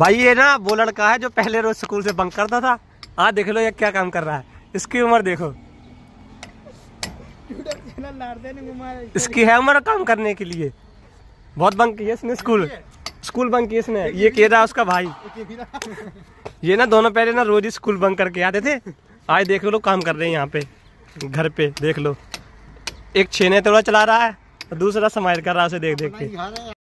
भाई ये ना वो लड़का है जो पहले रोज स्कूल से बंक करता था आज देख लो ये क्या काम कर रहा है इसकी उम्र देखो इसकी है उम्र काम करने के लिए बहुत बंक किया इसने स्कूल स्कूल बंक किया इसने ये कह रहा उसका भाई ये ना दोनों पहले ना रोज ही स्कूल बंक करके आते थे आज देख लो काम कर रहे हैं यहाँ पे घर पे देख लो एक छेने तोड़ा चला रहा है तो दूसरा समाइल कर रहा है उसे देख देख के